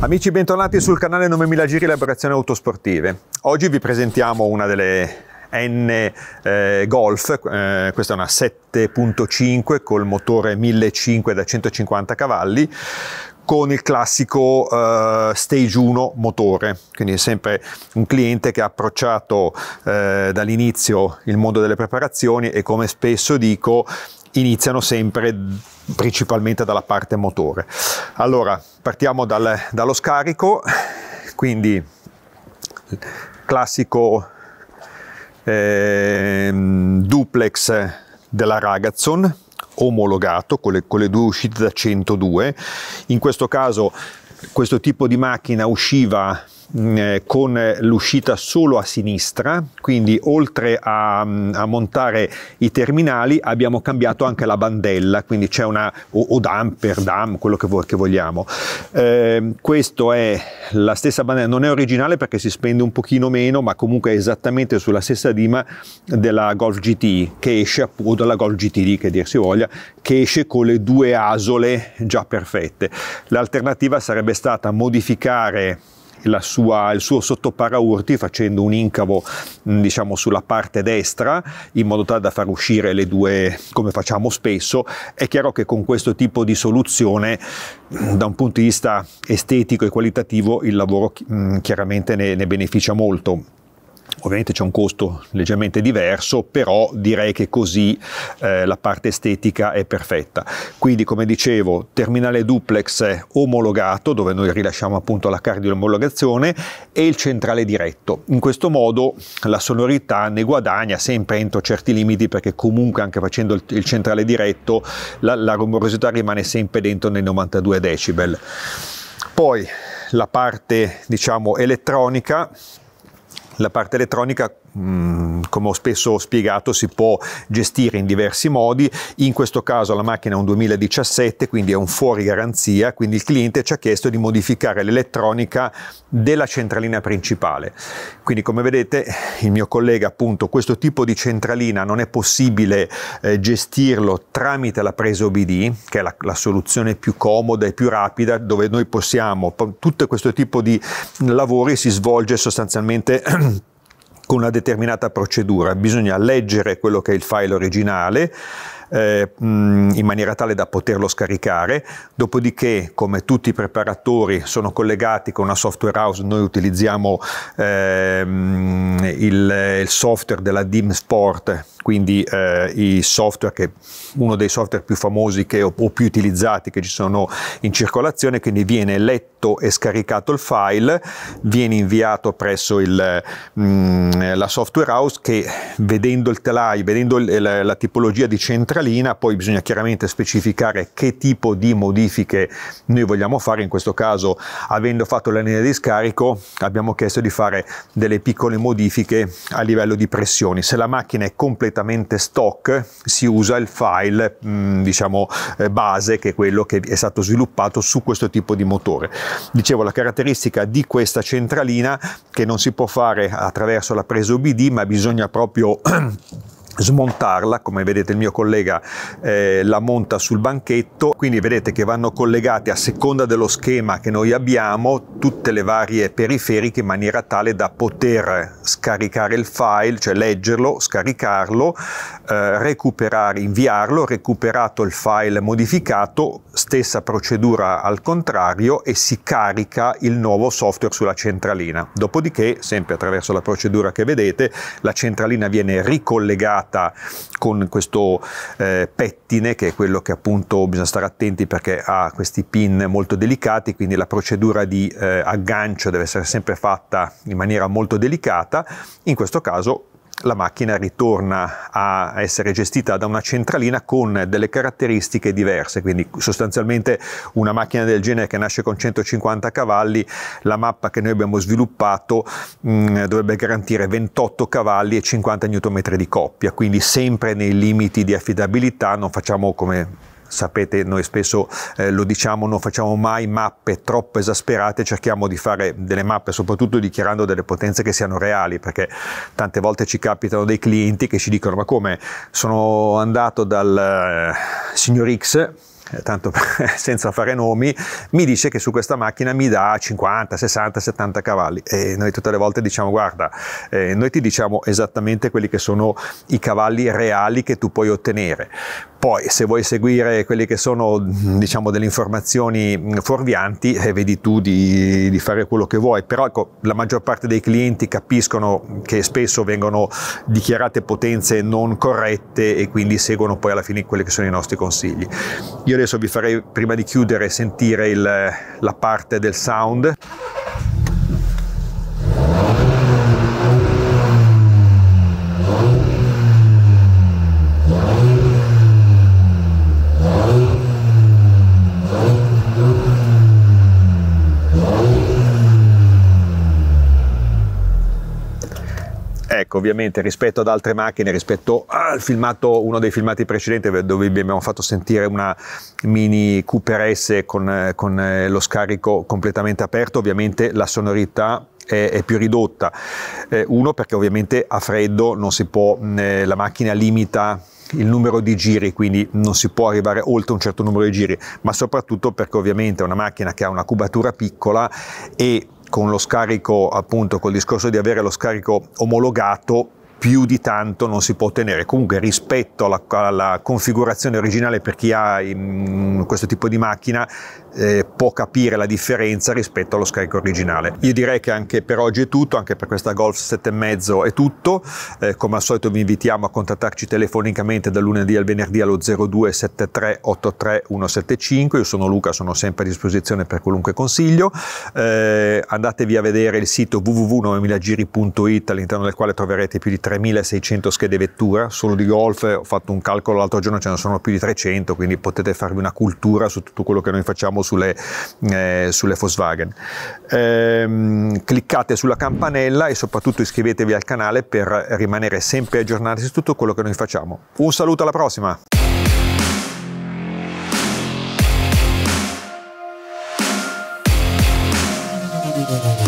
Amici bentornati sul canale 9000 Giri Elaborazione Autosportive. Oggi vi presentiamo una delle N eh, Golf, eh, questa è una 7.5 col motore 1500 da 150 cavalli con il classico eh, stage 1 motore, quindi è sempre un cliente che ha approcciato eh, dall'inizio il mondo delle preparazioni e come spesso dico iniziano sempre principalmente dalla parte motore. Allora partiamo dal, dallo scarico, quindi classico eh, duplex della Ragazon omologato con le, con le due uscite da 102. In questo caso questo tipo di macchina usciva Mm, eh, con l'uscita solo a sinistra, quindi oltre a, mm, a, montare i terminali abbiamo cambiato anche la bandella, quindi c'è una o, o dam per dam, quello che, che vogliamo. Eh, questo è la stessa bandella, non è originale perché si spende un pochino meno, ma comunque è esattamente sulla stessa dima della Golf GT che esce appunto dalla Golf GTD che dir si voglia, che esce con le due asole già perfette. L'alternativa sarebbe stata modificare sua, il suo sottoparaurti facendo un incavo diciamo, sulla parte destra in modo tale da far uscire le due come facciamo spesso. È chiaro che con questo tipo di soluzione da un punto di vista estetico e qualitativo il lavoro chiaramente ne, ne beneficia molto. Ovviamente c'è un costo leggermente diverso, però direi che così eh, la parte estetica è perfetta. Quindi, come dicevo, terminale duplex omologato, dove noi rilasciamo appunto la card di omologazione, e il centrale diretto. In questo modo la sonorità ne guadagna sempre entro certi limiti, perché comunque anche facendo il, centrale diretto la, la rumorosità rimane sempre dentro nei 92 decibel. Poi la parte diciamo elettronica la parte elettronica Mm, come ho spesso spiegato, si può gestire in diversi modi. In questo caso la macchina è un 2017, quindi è un fuori garanzia, quindi il cliente ci ha chiesto di modificare l'elettronica della centralina principale. Quindi come vedete il mio collega appunto questo tipo di centralina non è possibile eh, gestirlo tramite la presa OBD, che è la, la soluzione più comoda e più rapida, dove noi possiamo, tutto questo tipo di lavori si svolge sostanzialmente con una determinata procedura, bisogna leggere quello che è il file originale eh, in maniera tale da poterlo scaricare, dopodiché come tutti i preparatori sono collegati con una software house, noi utilizziamo eh, il, il software della DIM Sport quindi eh, i software, che uno dei software più famosi che, o, o più utilizzati che ci sono in circolazione, quindi viene letto e scaricato il file, viene inviato presso il, mh, mm, la software house che vedendo il telai, vedendo il, la, la tipologia di centralina, poi bisogna chiaramente specificare che tipo di modifiche noi vogliamo fare, in questo caso avendo fatto la linea di scarico abbiamo chiesto di fare delle piccole modifiche a livello di pressioni. Se la macchina è completamente completamente stock si usa il file mm, diciamo eh, base che è quello che è stato sviluppato su questo tipo di motore. Dicevo la caratteristica di questa centralina che non si può fare attraverso la presa OBD ma bisogna proprio smontarla, come vedete il mio collega eh, la monta sul banchetto, quindi vedete che vanno collegate a seconda dello schema che noi abbiamo tutte le varie periferiche in maniera tale da poter scaricare il file, cioè leggerlo, scaricarlo, eh, recuperare, inviarlo, recuperato il file modificato, stessa procedura al contrario e si carica il nuovo software sulla centralina. Dopodiché, sempre attraverso la procedura che vedete, la centralina viene ricollegata collegata con questo eh, pettine che è quello che appunto bisogna stare attenti perché ha questi pin molto delicati quindi la procedura di eh, aggancio deve essere sempre fatta in maniera molto delicata in questo caso la macchina ritorna a essere gestita da una centralina con delle caratteristiche diverse, quindi sostanzialmente una macchina del genere che nasce con 150 cavalli, la mappa che noi abbiamo sviluppato mh, mm, dovrebbe garantire 28 cavalli e 50 Nm di coppia, quindi sempre nei limiti di affidabilità, non facciamo come sapete noi spesso eh, lo diciamo, non facciamo mai mappe troppo esasperate, cerchiamo di fare delle mappe soprattutto dichiarando delle potenze che siano reali, perché tante volte ci capitano dei clienti che ci dicono ma come sono andato dal eh, signor X eh, tanto senza fare nomi, mi dice che su questa macchina mi dà 50, 60, 70 cavalli e noi tutte le volte diciamo guarda, eh, noi ti diciamo esattamente quelli che sono i cavalli reali che tu puoi ottenere. Poi se vuoi seguire quelle che sono diciamo delle informazioni mm, fuorvianti, eh, vedi tu di, di, fare quello che vuoi, però ecco la maggior parte dei clienti capiscono che spesso vengono dichiarate potenze non corrette e quindi seguono poi alla fine quelli che sono i nostri consigli. Io io adesso vi farei, prima di chiudere, sentire il, la parte del sound. Ecco, ovviamente rispetto ad altre macchine, rispetto al filmato, uno dei filmati precedenti dove abbiamo fatto sentire una Mini Cooper S con, con eh, lo scarico completamente aperto, ovviamente la sonorità è, più ridotta. Eh, uno perché ovviamente a freddo non si può, eh, la macchina limita il numero di giri, quindi non si può arrivare oltre un certo numero di giri, ma soprattutto perché ovviamente è una macchina che ha una cubatura piccola e con lo scarico, appunto, col discorso di avere lo scarico omologato più di tanto non si può ottenere. Comunque rispetto alla, alla configurazione originale per chi ha in, questo tipo di macchina eh, può capire la differenza rispetto allo scarico originale. Io direi che anche per oggi è tutto, anche per questa Golf 7,5 è tutto. Eh, come al solito vi invitiamo a contattarci telefonicamente dal lunedì al venerdì allo 0273 83 175. Io sono Luca, sono sempre a disposizione per qualunque consiglio. Eh, andatevi a vedere il sito www.9000giri.it all'interno del quale troverete più di 3 3600 schede vettura, solo di golf ho fatto un calcolo l'altro giorno, ce ne sono più di 300, quindi potete farvi una cultura su tutto quello che noi facciamo sulle, eh, sulle Volkswagen. Ehm, cliccate sulla campanella e soprattutto iscrivetevi al canale per rimanere sempre aggiornati su tutto quello che noi facciamo. Un saluto alla prossima! Thank you.